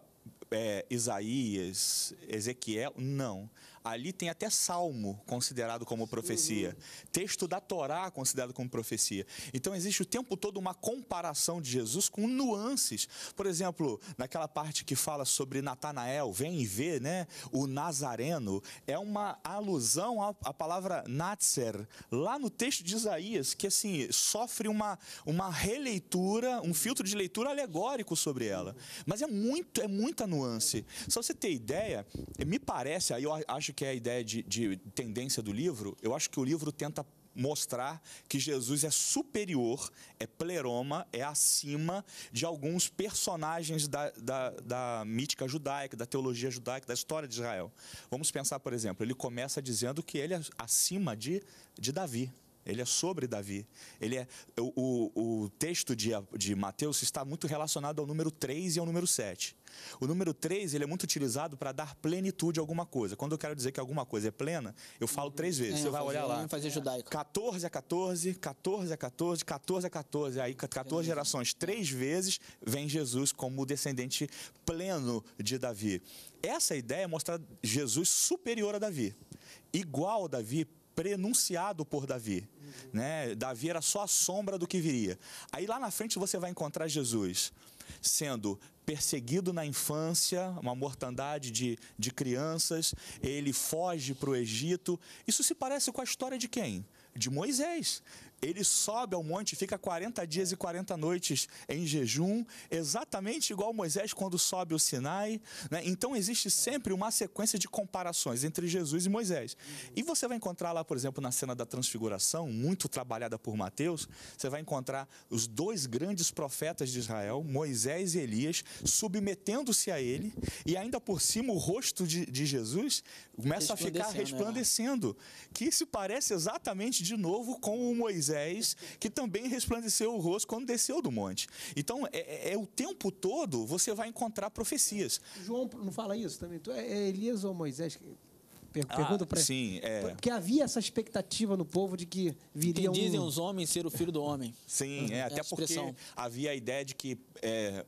é, Isaías, Ezequiel? Não. Ali tem até salmo considerado como profecia, uhum. texto da Torá considerado como profecia. Então existe o tempo todo uma comparação de Jesus com nuances. Por exemplo, naquela parte que fala sobre Natanael, vem e vê, né? O Nazareno é uma alusão à, à palavra Natzer, lá no texto de Isaías, que assim, sofre uma, uma releitura, um filtro de leitura alegórico sobre ela. Uhum. Mas é muito, é muita nuance. Só você ter ideia, me parece, aí eu acho acho que é a ideia de, de tendência do livro, eu acho que o livro tenta mostrar que Jesus é superior, é pleroma, é acima de alguns personagens da, da, da, mítica judaica, da teologia judaica, da história de Israel. Vamos pensar, por exemplo, ele começa dizendo que ele é acima de, de Davi ele é sobre Davi. Ele é o, o, o texto de, de Mateus está muito relacionado ao número 3 e ao número 7. O número 3 ele é muito utilizado para dar plenitude a alguma coisa. Quando eu quero dizer que alguma coisa é plena, eu falo três vezes. É, Você vai olhar lá. Fazer judaico. 14 a 14, 14 a 14, 14 a 14. Aí 14 gerações, três vezes, vem Jesus como descendente pleno de Davi. Essa ideia é mostrar Jesus superior a Davi. Igual a Davi, prenunciado por Davi. Uhum. Né? Davi era só a sombra do que viria. Aí lá na frente você vai encontrar Jesus sendo perseguido na infância, uma mortandade de, de crianças, ele foge para o Egito. Isso se parece com a história de quem? De Moisés ele sobe ao monte, fica 40 dias e 40 noites em jejum, exatamente igual Moisés quando sobe o Sinai. Né? Então existe sempre uma sequência de comparações entre Jesus e Moisés. E você vai encontrar lá, por exemplo, na cena da transfiguração, muito trabalhada por Mateus, você vai encontrar os dois grandes profetas de Israel, Moisés e Elias, submetendo-se a ele, e ainda por cima o rosto de, de Jesus começa a ficar resplandecendo, né? que se parece exatamente de novo com o Moisés Moisés, que também resplandeceu o rosto quando desceu do monte. Então, é, é, é o tempo todo você vai encontrar profecias. João não fala isso também? É, é Elias ou Moisés? pergunto, ah, para Sim, é. Porque havia essa expectativa no povo de que viria dizem um... os homens ser o filho do homem. Sim, uhum. é, é até porque havia a ideia de que, é,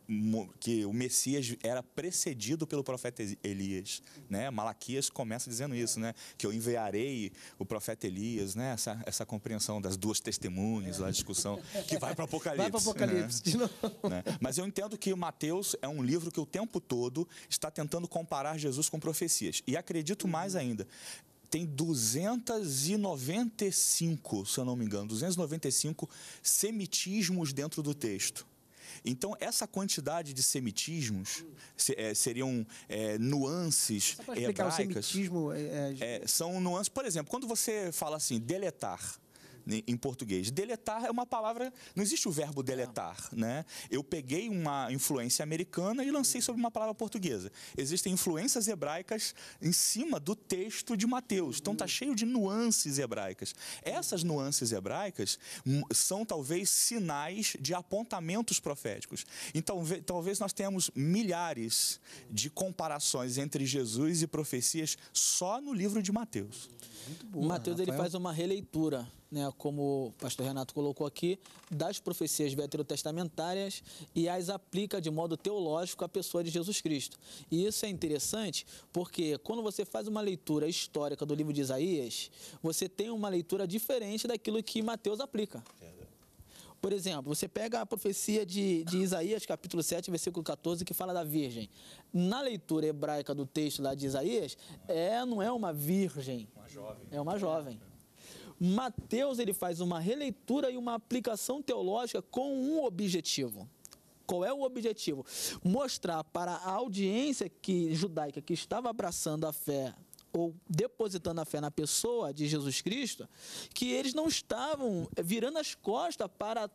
que o Messias era precedido pelo profeta Elias, né? Malaquias começa dizendo isso, né? Que eu enviarei o profeta Elias, né? Essa, essa compreensão das duas testemunhas, é. a discussão que vai para Apocalipse. Vai para Apocalipse, né? de novo. Né? Mas eu entendo que o Mateus é um livro que o tempo todo está tentando comparar Jesus com profecias. E acredito uhum. mais ainda ainda. Tem 295, se eu não me engano, 295 semitismos dentro do texto. Então, essa quantidade de semitismos se, é, seriam é, nuances Só hebraicas. O semitismo, é... é eh, são nuances. Por exemplo, quando você fala assim, deletar em português. Deletar é uma palavra, não existe o verbo deletar, né? Eu peguei uma influência americana e lancei sobre uma palavra portuguesa. Existem influências hebraicas em cima do texto de Mateus. Então tá cheio de nuances hebraicas. Essas nuances hebraicas são talvez sinais de apontamentos proféticos. Então talvez nós tenhamos milhares de comparações entre Jesus e profecias só no livro de Mateus. Muito boa, Mateus ele faz uma releitura né, como o pastor Renato colocou aqui, das profecias veterotestamentárias e as aplica de modo teológico à pessoa de Jesus Cristo. E isso é interessante porque quando você faz uma leitura histórica do livro de Isaías, você tem uma leitura diferente daquilo que Mateus aplica. Por exemplo, você pega a profecia de, de, Isaías, capítulo 7, versículo 14, que fala da virgem. Na leitura hebraica do texto lá de Isaías, é, não é uma virgem. Uma jovem. É uma jovem. Mateus ele faz uma releitura e uma aplicação teológica com um objetivo. Qual é o objetivo? Mostrar para a audiência que judaica que estava abraçando a fé ou depositando a fé na pessoa de Jesus Cristo, que eles não estavam virando as costas para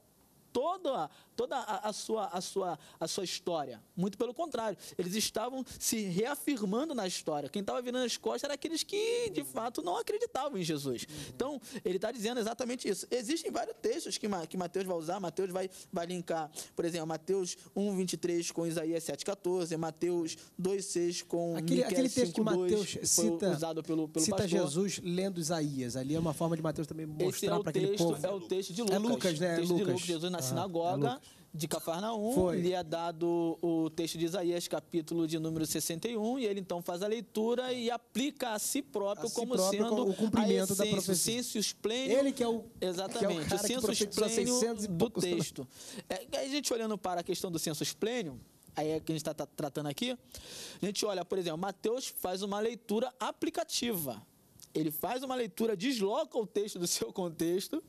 toda toda a, a, sua, a, sua, a sua história. Muito pelo contrário, eles estavam se reafirmando na história. Quem estava virando as costas era aqueles que, de fato, não acreditavam em Jesus. Então, ele está dizendo exatamente isso. Existem vários textos que, que Mateus vai usar, Mateus vai, vai linkar, por exemplo, Mateus 1, 23 com Isaías 7, 14, Mateus 2, 6 com aquele, aquele texto 5, que Mateus cita, usado pelo, pelo cita pastor. Jesus lendo Isaías. Ali é uma forma de Mateus também é mostrar é para aquele povo. É o texto de é Lucas. É Lucas, né? É Lucas. De Lucas, Jesus na ah, sinagoga. É de Cafarnaum, Foi. lhe é dado o texto de Isaías, capítulo de número 61, e ele então faz a leitura e aplica a si próprio a si como próprio, sendo o cumprimento essência, da profecia. O sensus plênio. Ele que é o Exatamente, que é o, cara o sensus plênio do texto. É, a gente olhando para a questão do sensus plênio, aí é que a gente está tá, tratando aqui, a gente olha, por exemplo, Mateus faz uma leitura aplicativa. Ele faz uma leitura, desloca o texto do seu contexto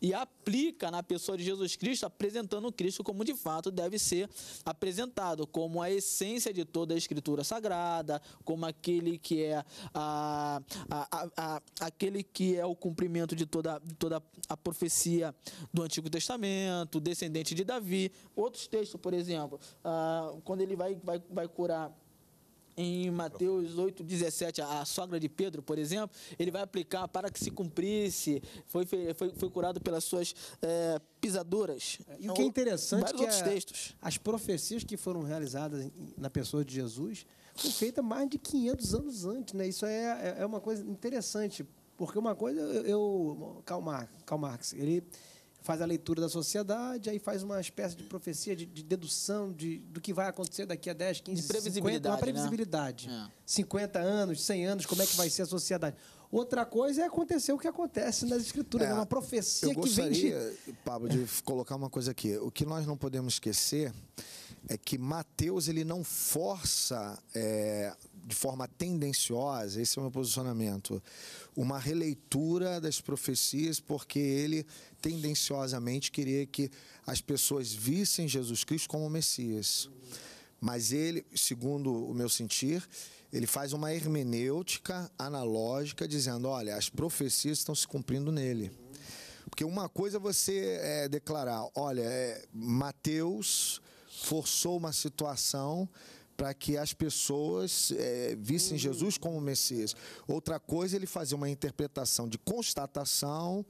e aplica na pessoa de Jesus Cristo, apresentando Cristo como de fato deve ser apresentado, como a essência de toda a Escritura Sagrada, como aquele que é a, a, a, aquele que é o cumprimento de toda, toda a profecia do Antigo Testamento, descendente de Davi. Outros textos, por exemplo, uh, quando ele vai, vai, vai curar em Mateus 8, 17, a sogra de Pedro, por exemplo, ele vai aplicar para que se cumprisse, foi, foi, foi curado pelas suas é, pisaduras. É, e o que é interessante é que a, textos. as profecias que foram realizadas na pessoa de Jesus foram feitas mais de 500 anos antes. Né? Isso é, é, é uma coisa interessante, porque uma coisa, eu, eu Karl Marx, Karl Marx ele faz a leitura da sociedade, aí faz uma espécie de profecia, de, de dedução de, do que vai acontecer daqui a 10, 15, de previsibilidade, 50, uma né? previsibilidade. Né? 50 anos, 100 anos, como é que vai ser a sociedade. Outra coisa é acontecer o que acontece nas escrituras, é, né? uma profecia que vem de... Pablo, de é. colocar uma coisa aqui. O que nós não podemos esquecer é que Mateus ele não força é, de forma tendenciosa, esse é o meu posicionamento, uma releitura das profecias, porque ele tendenciosamente queria que as pessoas vissem Jesus Cristo como Messias. Mas ele, segundo o meu sentir, ele faz uma hermenêutica analógica dizendo: olha, as profecias estão se cumprindo nele. Porque uma coisa é você é, declarar: olha, é, Mateus forçou uma situação para que as pessoas é, vissem uhum. Jesus como Messias. Outra coisa é ele fazer uma interpretação de constatação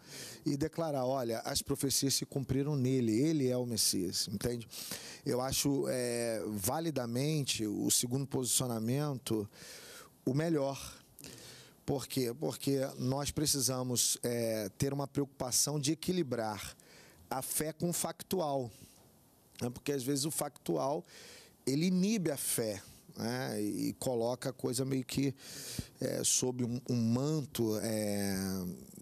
e declarar, olha, as profecias se cumpriram nele, ele é o Messias, entende? Eu acho é, validamente o segundo posicionamento o melhor. Por quê? Porque nós precisamos é, ter uma preocupação de equilibrar a fé com o factual. Né? Porque às vezes o factual ele inibe a fé. Né, e coloca a coisa meio que é, sob um, um manto é,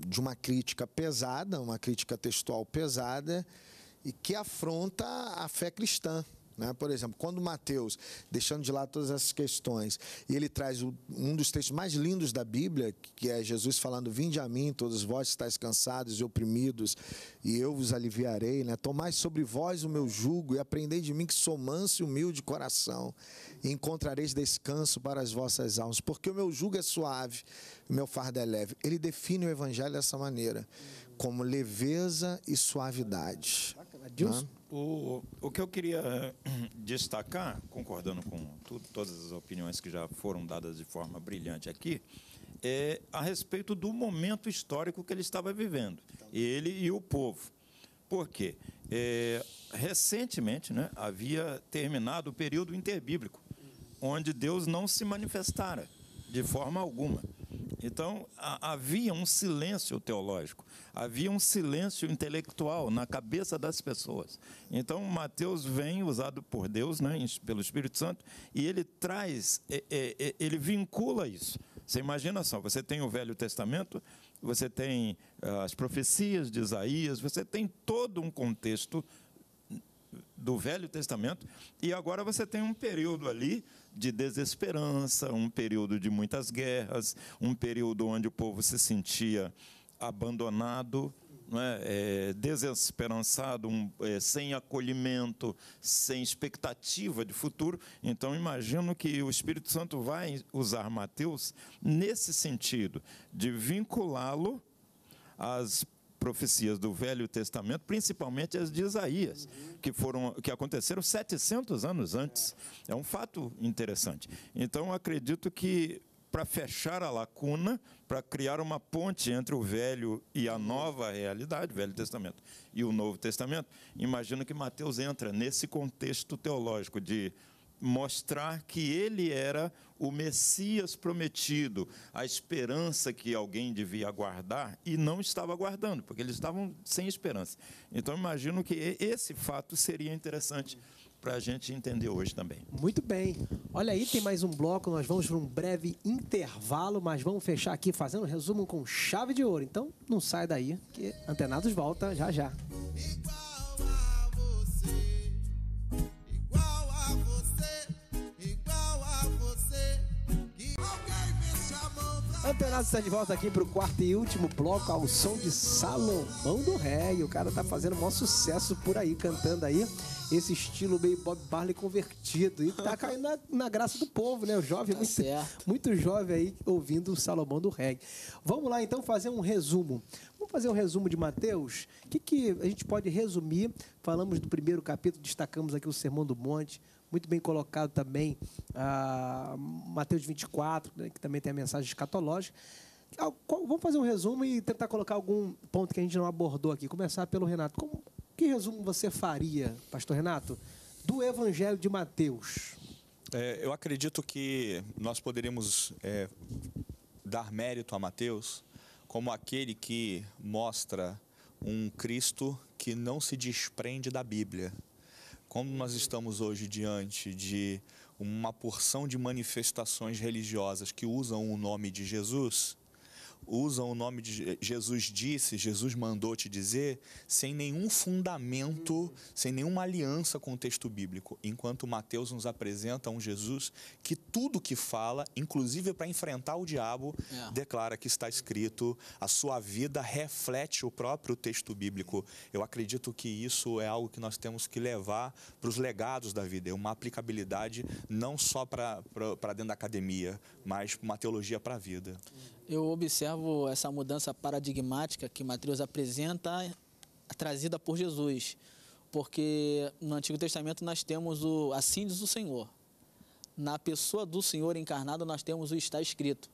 de uma crítica pesada, uma crítica textual pesada, e que afronta a fé cristã. Né? Por exemplo, quando Mateus, deixando de lado todas essas questões, e ele traz um dos textos mais lindos da Bíblia, que é Jesus falando: Vinde a mim, todos vós que estáis cansados e oprimidos, e eu vos aliviarei. Né? Tomai sobre vós o meu jugo e aprendei de mim que sou manso e humilde de coração, e encontrareis descanso para as vossas almas, porque o meu jugo é suave, o meu fardo é leve. Ele define o evangelho dessa maneira, como leveza e suavidade. Bacana. Né? O, o que eu queria eh, destacar, concordando com tudo, todas as opiniões que já foram dadas de forma brilhante aqui, é a respeito do momento histórico que ele estava vivendo, ele e o povo. Por quê? É, recentemente né, havia terminado o período interbíblico, onde Deus não se manifestara de forma alguma. Então, a, havia um silêncio teológico, havia um silêncio intelectual na cabeça das pessoas. Então, Mateus vem, usado por Deus, né, pelo Espírito Santo, e ele traz, é, é, ele vincula isso. Você imagina só, você tem o Velho Testamento, você tem ah, as profecias de Isaías, você tem todo um contexto do Velho Testamento, e agora você tem um período ali de desesperança, um período de muitas guerras, um período onde o povo se sentia abandonado, é? é, desesperançado, um, é, sem acolhimento, sem expectativa de futuro. Então, imagino que o Espírito Santo vai usar Mateus nesse sentido, de vinculá-lo às profecias do Velho Testamento, principalmente as de Isaías, que, foram, que aconteceram 700 anos antes. É um fato interessante. Então, acredito que para fechar a lacuna, para criar uma ponte entre o Velho e a nova realidade, Velho Testamento e o Novo Testamento, imagino que Mateus entra nesse contexto teológico de mostrar que ele era o Messias prometido, a esperança que alguém devia aguardar e não estava aguardando, porque eles estavam sem esperança. Então, imagino que esse fato seria interessante para a gente entender hoje também. Muito bem. Olha aí, tem mais um bloco. Nós vamos para um breve intervalo, mas vamos fechar aqui fazendo um resumo com chave de ouro. Então, não sai daí, que Antenados volta já já. Antenado está de volta aqui para o quarto e último bloco ao som de Salomão do Ré. E o cara tá fazendo o maior sucesso por aí, cantando aí esse estilo meio Bob Barley convertido. E tá caindo na, na graça do povo, né? O jovem, tá muito, certo. muito jovem aí ouvindo o Salomão do Ré. Vamos lá então fazer um resumo. Vamos fazer um resumo de Mateus? O que, que a gente pode resumir? Falamos do primeiro capítulo, destacamos aqui o Sermão do Monte muito bem colocado também ah, Mateus 24, né, que também tem a mensagem escatológica. Vamos fazer um resumo e tentar colocar algum ponto que a gente não abordou aqui. Começar pelo Renato. Como, que resumo você faria, pastor Renato, do Evangelho de Mateus? É, eu acredito que nós poderíamos é, dar mérito a Mateus como aquele que mostra um Cristo que não se desprende da Bíblia. Como nós estamos hoje diante de uma porção de manifestações religiosas que usam o nome de Jesus, usam o nome de Jesus disse, Jesus mandou te dizer, sem nenhum fundamento, sem nenhuma aliança com o texto bíblico. Enquanto Mateus nos apresenta um Jesus que tudo que fala, inclusive para enfrentar o diabo, é. declara que está escrito, a sua vida reflete o próprio texto bíblico. Eu acredito que isso é algo que nós temos que levar para os legados da vida, é uma aplicabilidade não só para dentro da academia, mas uma teologia para a vida. Eu observo observo essa mudança paradigmática que Mateus apresenta, é trazida por Jesus. Porque no Antigo Testamento nós temos o assim diz o Senhor. Na pessoa do Senhor encarnado nós temos o está escrito.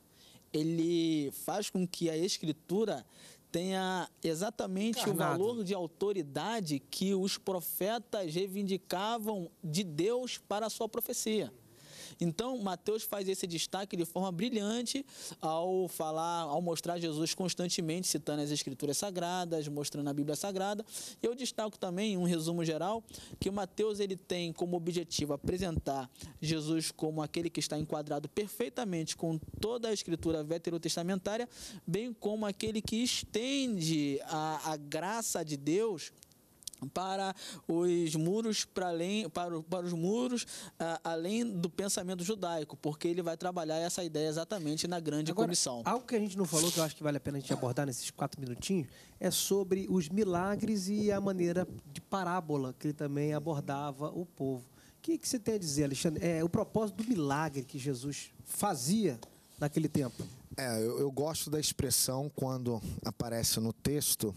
Ele faz com que a escritura tenha exatamente encarnado. o valor de autoridade que os profetas reivindicavam de Deus para a sua profecia. Então, Mateus faz esse destaque de forma brilhante ao falar, ao mostrar Jesus constantemente citando as escrituras sagradas, mostrando a Bíblia Sagrada. Eu destaco também, um resumo geral, que Mateus ele tem como objetivo apresentar Jesus como aquele que está enquadrado perfeitamente com toda a escritura veterotestamentária, bem como aquele que estende a, a graça de Deus para os muros para além para, para os muros além do pensamento judaico porque ele vai trabalhar essa ideia exatamente na grande Agora, comissão algo que a gente não falou que eu acho que vale a pena a gente abordar nesses quatro minutinhos é sobre os milagres e a maneira de parábola que ele também abordava o povo o que, que você tem a dizer Alexandre é o propósito do milagre que Jesus fazia naquele tempo é eu, eu gosto da expressão quando aparece no texto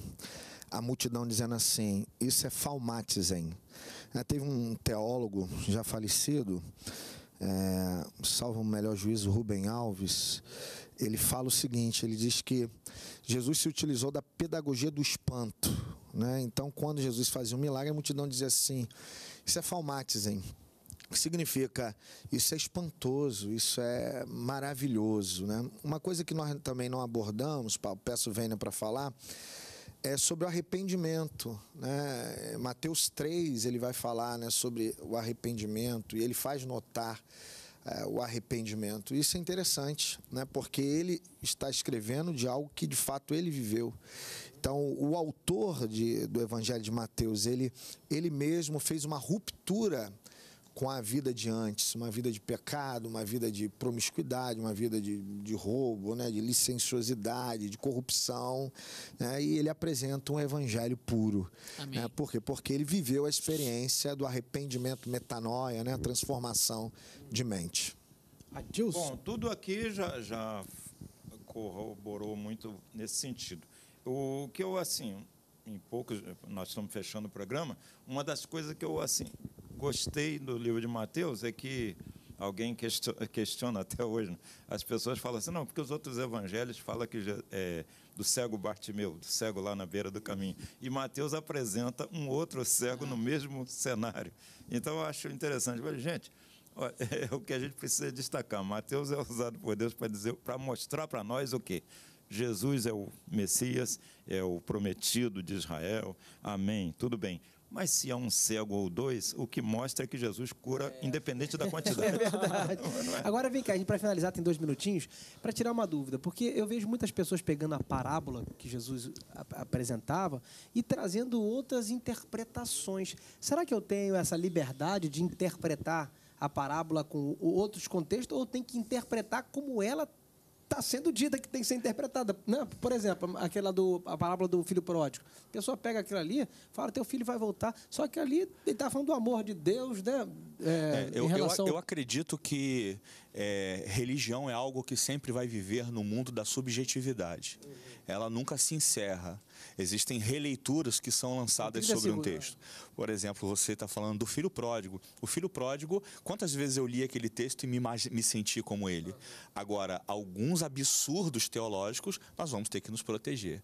a multidão dizendo assim: Isso é falmatizem. É, teve um teólogo já falecido, é, salvo o melhor juízo, Rubem Alves. Ele fala o seguinte: ele diz que Jesus se utilizou da pedagogia do espanto. Né? Então, quando Jesus fazia um milagre, a multidão dizia assim: Isso é falmatizem significa isso é espantoso, isso é maravilhoso, né? Uma coisa que nós também não abordamos, peço Vênia para falar, é sobre o arrependimento. Né? Mateus 3, ele vai falar né, sobre o arrependimento e ele faz notar é, o arrependimento. Isso é interessante, né, porque ele está escrevendo de algo que de fato ele viveu. Então, o autor de, do Evangelho de Mateus, ele, ele mesmo fez uma ruptura com a vida de antes, uma vida de pecado, uma vida de promiscuidade, uma vida de, de roubo, né, de licenciosidade, de corrupção, né, e ele apresenta um evangelho puro. Né, por quê? Porque ele viveu a experiência do arrependimento, metanoia, né, transformação de mente. Bom, tudo aqui já, já corroborou muito nesse sentido. O que eu, assim, em poucos, nós estamos fechando o programa, uma das coisas que eu, assim, gostei do livro de Mateus é que alguém questiona até hoje. Né? As pessoas falam assim, não, porque os outros evangelhos falam que é, do cego Bartimeu, do cego lá na beira do caminho. E Mateus apresenta um outro cego no mesmo cenário. Então eu acho interessante. Mas, gente, é o que a gente precisa destacar. Mateus é usado por Deus para dizer, para mostrar para nós o quê? Jesus é o Messias, é o prometido de Israel. Amém. Tudo bem. Mas se é um cego ou dois, o que mostra é que Jesus cura é. independente da é quantidade. É verdade. Não, não é? Agora vem cá, para finalizar, tem dois minutinhos, para tirar uma dúvida, porque eu vejo muitas pessoas pegando a parábola que Jesus apresentava e trazendo outras interpretações. Será que eu tenho essa liberdade de interpretar a parábola com outros contextos ou tem que interpretar como ela está sendo dita que tem que ser interpretada. Não, né? por exemplo, aquela do, a parábola do filho pródigo. A pessoa pega aquilo ali, fala, teu filho vai voltar. Só que ali ele está falando do amor de Deus, né? É, é, eu, relação... eu, eu acredito que é, religião é algo que sempre vai viver no mundo da subjetividade. Ela nunca se encerra. Existem releituras que são lançadas sobre um texto. Por exemplo, você está falando do filho pródigo. O filho pródigo, quantas vezes eu li aquele texto e me, me senti como ele? Agora, alguns absurdos teológicos nós vamos ter que nos proteger.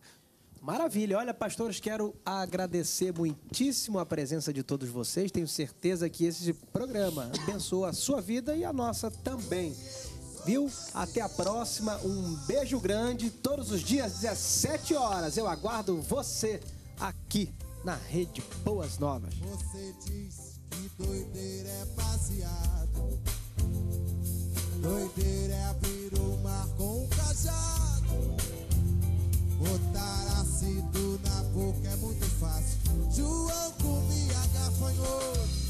Maravilha. Olha, pastores, quero agradecer muitíssimo a presença de todos vocês. Tenho certeza que esse programa abençoa a sua vida e a nossa também. Viu? Até a próxima. Um beijo grande. Todos os dias, 17 horas. Eu aguardo você aqui na Rede Boas Novas. Você diz que doideira é baseado. Doideira é abrir o mar com um cajado. Botar ácido na boca é muito fácil. João comia gafanhoto.